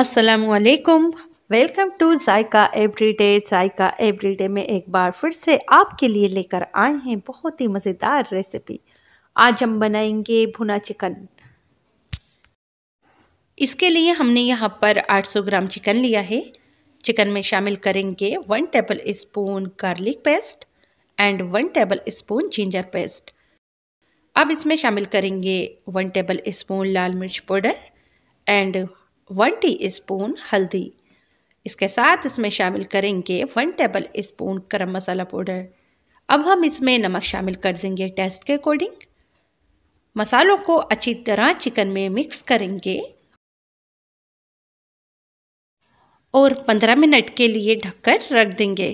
असलकुम welcome to Zaika everyday Zaika everyday में एक बार फिर से आपके लिए लेकर आए हैं बहुत ही मज़ेदार रेसिपी आज हम बनाएंगे भुना चिकन इसके लिए हमने यहाँ पर 800 ग्राम चिकन लिया है चिकन में शामिल करेंगे one tablespoon garlic paste and one tablespoon ginger paste अब इसमें शामिल करेंगे वन टेबल स्पून लाल मिर्च powder and one teaspoon हल्दी इसके साथ इसमें शामिल करेंगे वन टेबल स्पून गर्म मसाला पाउडर अब हम इसमें नमक शामिल कर देंगे टेस्ट के अकॉर्डिंग मसालों को अच्छी तरह चिकन में मिक्स करेंगे और 15 मिनट के लिए ढककर रख देंगे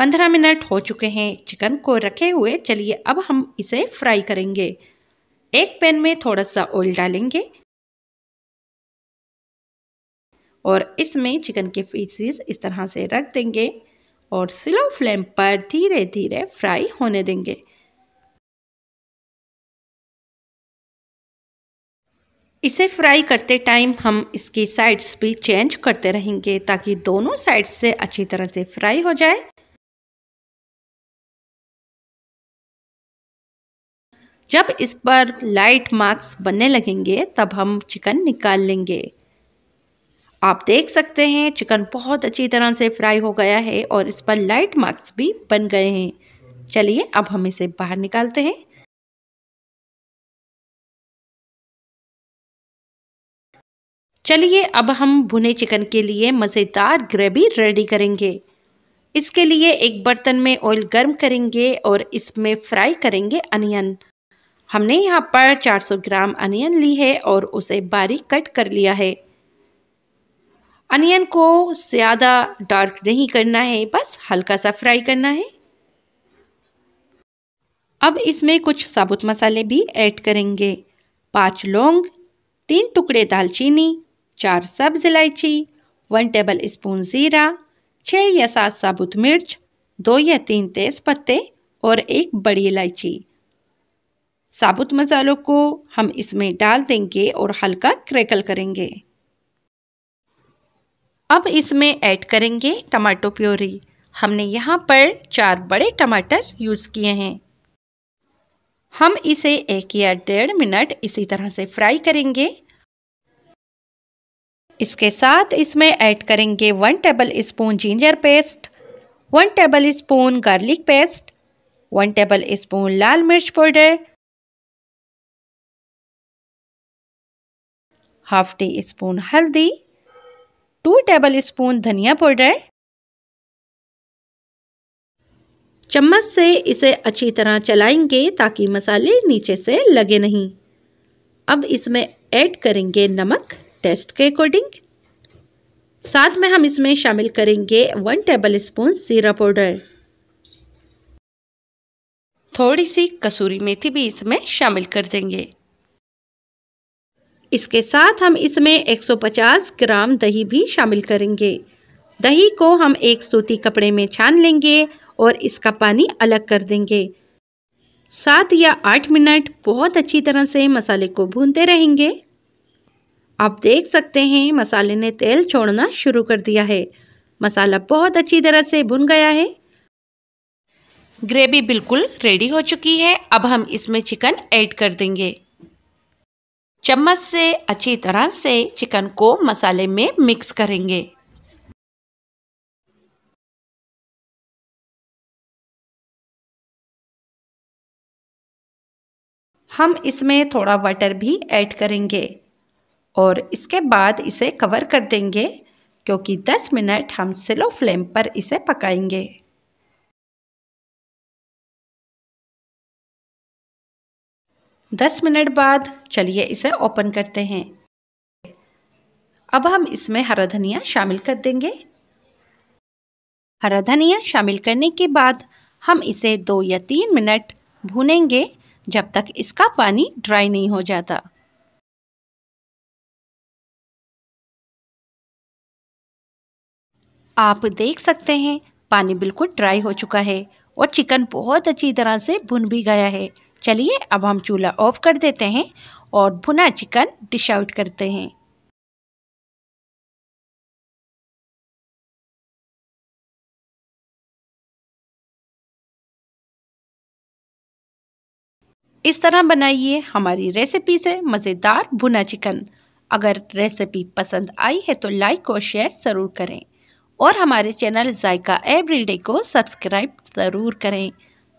15 मिनट हो चुके हैं चिकन को रखे हुए चलिए अब हम इसे फ्राई करेंगे एक पैन में थोड़ा सा ऑयल डालेंगे और इसमें चिकन के पीसीस इस तरह से रख देंगे और स्लो फ्लेम पर धीरे धीरे फ्राई होने देंगे इसे फ्राई करते टाइम हम इसकी साइड्स भी चेंज करते रहेंगे ताकि दोनों साइड से अच्छी तरह से फ्राई हो जाए जब इस पर लाइट मार्क्स बनने लगेंगे तब हम चिकन निकाल लेंगे आप देख सकते हैं चिकन बहुत अच्छी तरह से फ्राई हो गया है और इस पर लाइट मार्क्स भी बन गए हैं चलिए अब हम इसे बाहर निकालते हैं चलिए अब हम भुने चिकन के लिए मज़ेदार ग्रेवी रेडी करेंगे इसके लिए एक बर्तन में ऑयल गर्म करेंगे और इसमें फ्राई करेंगे अनियन हमने यहाँ पर 400 ग्राम अनियन ली है और उसे बारीक कट कर लिया है अनियन को ज़्यादा डार्क नहीं करना है बस हल्का सा फ्राई करना है अब इसमें कुछ साबुत मसाले भी ऐड करेंगे पाँच लौंग तीन टुकड़े दालचीनी चार सब्ज इलायची वन टेबल स्पून ज़ीरा छः या सात साबुत मिर्च दो या तीन तेज़ पत्ते और एक बड़ी इलायची साबुत मसालों को हम इसमें डाल देंगे और हल्का क्रैकल करेंगे अब इसमें ऐड करेंगे टमाटो प्योरी हमने यहाँ पर चार बड़े टमाटर यूज़ किए हैं हम इसे एक या डेढ़ मिनट इसी तरह से फ्राई करेंगे इसके साथ इसमें ऐड करेंगे one tablespoon ginger paste one tablespoon garlic paste one tablespoon लाल मिर्च पाउडर हाफ टी स्पून हल्दी टू टेबल स्पून धनिया पाउडर चम्मच से इसे अच्छी तरह चलाएंगे ताकि मसाले नीचे से लगे नहीं अब इसमें ऐड करेंगे नमक टेस्ट के अकॉर्डिंग साथ में हम इसमें शामिल करेंगे वन टेबल स्पून सीरा पाउडर थोड़ी सी कसूरी मेथी भी इसमें शामिल कर देंगे इसके साथ हम इसमें 150 ग्राम दही भी शामिल करेंगे दही को हम एक सूती कपड़े में छान लेंगे और इसका पानी अलग कर देंगे सात या आठ मिनट बहुत अच्छी तरह से मसाले को भूनते रहेंगे आप देख सकते हैं मसाले ने तेल छोड़ना शुरू कर दिया है मसाला बहुत अच्छी तरह से भुन गया है ग्रेवी बिल्कुल रेडी हो चुकी है अब हम इसमें चिकन ऐड कर देंगे चम्मच से अच्छी तरह से चिकन को मसाले में मिक्स करेंगे हम इसमें थोड़ा वाटर भी ऐड करेंगे और इसके बाद इसे कवर कर देंगे क्योंकि 10 मिनट हम स्लो फ्लेम पर इसे पकाएंगे 10 मिनट बाद चलिए इसे ओपन करते हैं अब हम इसमें हरा धनिया शामिल कर देंगे हरा धनिया शामिल करने के बाद हम इसे दो या तीन मिनट भूनेंगे जब तक इसका पानी ड्राई नहीं हो जाता आप देख सकते हैं पानी बिल्कुल ड्राई हो चुका है और चिकन बहुत अच्छी तरह से भुन भी गया है चलिए अब हम चूल्हा ऑफ कर देते हैं और भुना चिकन डिश आउट करते हैं इस तरह बनाइए हमारी रेसिपी से मज़ेदार भुना चिकन अगर रेसिपी पसंद आई है तो लाइक और शेयर ज़रूर करें और हमारे चैनल जायका एवरीडे को सब्सक्राइब ज़रूर करें